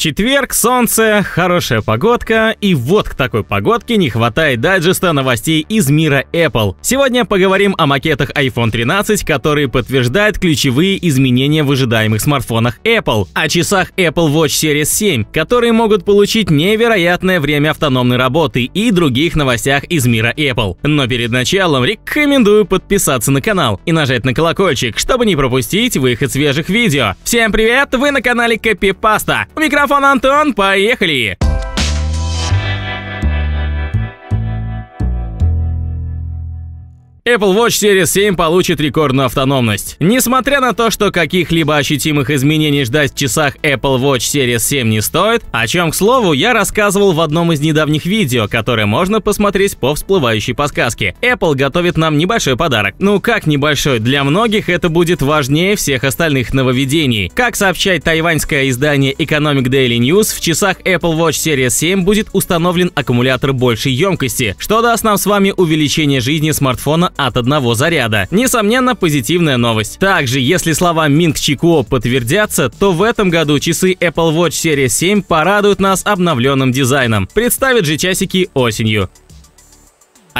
Четверг, солнце, хорошая погодка, и вот к такой погодке не хватает дайджеста новостей из мира Apple. Сегодня поговорим о макетах iPhone 13, которые подтверждают ключевые изменения в ожидаемых смартфонах Apple, о часах Apple Watch Series 7, которые могут получить невероятное время автономной работы и других новостях из мира Apple. Но перед началом рекомендую подписаться на канал и нажать на колокольчик, чтобы не пропустить выход свежих видео. Всем привет, вы на канале Копипаста. У микрофона микрофона Антон, поехали! Apple Watch Series 7 получит рекордную автономность. Несмотря на то, что каких-либо ощутимых изменений ждать в часах Apple Watch Series 7 не стоит, о чем, к слову, я рассказывал в одном из недавних видео, которое можно посмотреть по всплывающей подсказке. Apple готовит нам небольшой подарок. Ну как небольшой, для многих это будет важнее всех остальных нововведений. Как сообщает тайваньское издание Economic Daily News, в часах Apple Watch Series 7 будет установлен аккумулятор большей емкости, что даст нам с вами увеличение жизни смартфона от одного заряда. Несомненно, позитивная новость. Также, если слова Минг Чикуо подтвердятся, то в этом году часы Apple Watch серии 7 порадуют нас обновленным дизайном. Представят же часики осенью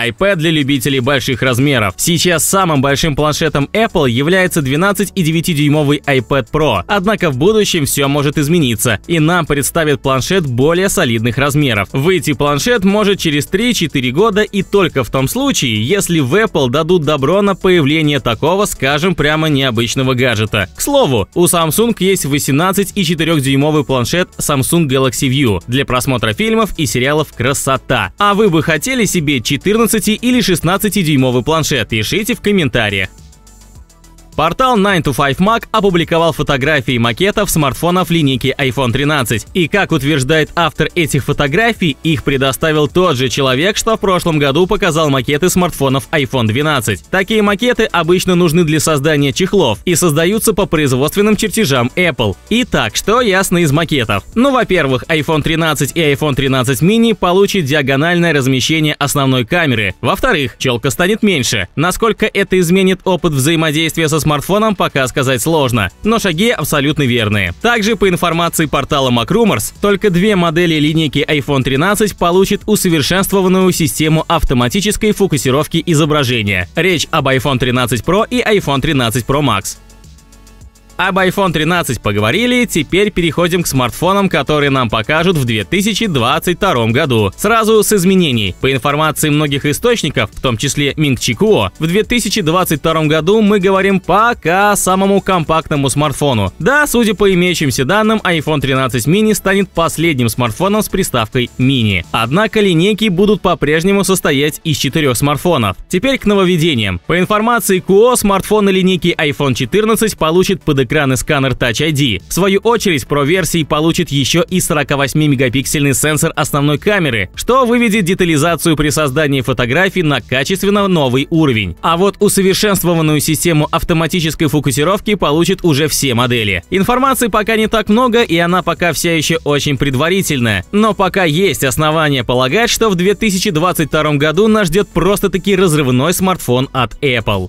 iPad для любителей больших размеров. Сейчас самым большим планшетом Apple является 12 и 9 дюймовый iPad Pro. Однако в будущем все может измениться, и нам представят планшет более солидных размеров. Выйти планшет может через 3-4 года и только в том случае, если в Apple дадут добро на появление такого, скажем, прямо необычного гаджета. К слову, у Samsung есть 18 и 4 дюймовый планшет Samsung Galaxy View для просмотра фильмов и сериалов «Красота». А вы бы хотели себе 14 14 или 16-дюймовый планшет? Пишите в комментариях. Портал 9to5Mac опубликовал фотографии макетов смартфонов линейки iPhone 13. И как утверждает автор этих фотографий, их предоставил тот же человек, что в прошлом году показал макеты смартфонов iPhone 12. Такие макеты обычно нужны для создания чехлов и создаются по производственным чертежам Apple. Итак, что ясно из макетов? Ну, во-первых, iPhone 13 и iPhone 13 mini получат диагональное размещение основной камеры. Во-вторых, челка станет меньше. Насколько это изменит опыт взаимодействия со смартфоном? смартфоном пока сказать сложно, но шаги абсолютно верные. Также по информации портала MacRumors, только две модели линейки iPhone 13 получат усовершенствованную систему автоматической фокусировки изображения. Речь об iPhone 13 Pro и iPhone 13 Pro Max. Об iPhone 13 поговорили, теперь переходим к смартфонам, которые нам покажут в 2022 году. Сразу с изменений. По информации многих источников, в том числе Минг Чикуо, в 2022 году мы говорим пока самому компактному смартфону. Да, судя по имеющимся данным, iPhone 13 mini станет последним смартфоном с приставкой mini. Однако линейки будут по-прежнему состоять из четырех смартфонов. Теперь к нововведениям. По информации Куо, смартфоны линейки iPhone 14 получит под экран и сканер Touch ID. В свою очередь, Pro версии получит еще и 48-мегапиксельный сенсор основной камеры, что выведет детализацию при создании фотографий на качественно новый уровень. А вот усовершенствованную систему автоматической фокусировки получит уже все модели. Информации пока не так много, и она пока вся еще очень предварительная. Но пока есть основания полагать, что в 2022 году нас ждет просто-таки разрывной смартфон от Apple.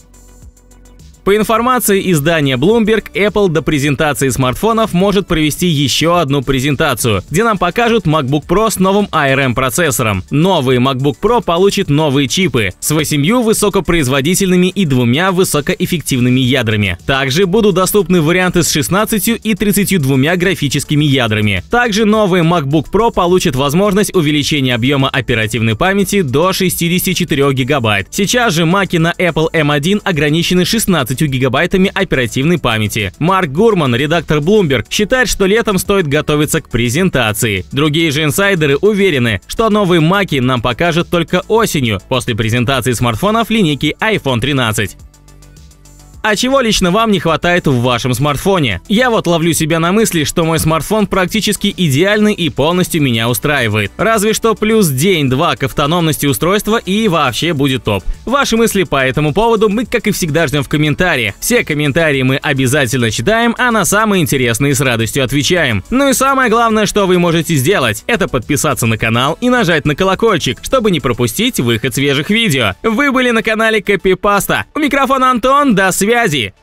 По информации издания Bloomberg, Apple до презентации смартфонов может провести еще одну презентацию, где нам покажут MacBook Pro с новым ARM-процессором. Новый MacBook Pro получит новые чипы с 8 высокопроизводительными и двумя высокоэффективными ядрами. Также будут доступны варианты с 16 и 32 графическими ядрами. Также новый MacBook Pro получит возможность увеличения объема оперативной памяти до 64 гигабайт. Сейчас же маки на Apple M1 эм ограничены 16 16 гигабайтами оперативной памяти. Марк Гурман, редактор Bloomberg, считает, что летом стоит готовиться к презентации. Другие же инсайдеры уверены, что новые маки нам покажут только осенью, после презентации смартфонов линейки iPhone 13. А чего лично вам не хватает в вашем смартфоне? Я вот ловлю себя на мысли, что мой смартфон практически идеальный и полностью меня устраивает. Разве что плюс день-два к автономности устройства и вообще будет топ. Ваши мысли по этому поводу мы, как и всегда, ждем в комментариях. Все комментарии мы обязательно читаем, а на самые интересные с радостью отвечаем. Ну и самое главное, что вы можете сделать, это подписаться на канал и нажать на колокольчик, чтобы не пропустить выход свежих видео. Вы были на канале Копипаста. У микрофона Антон, до связи связи.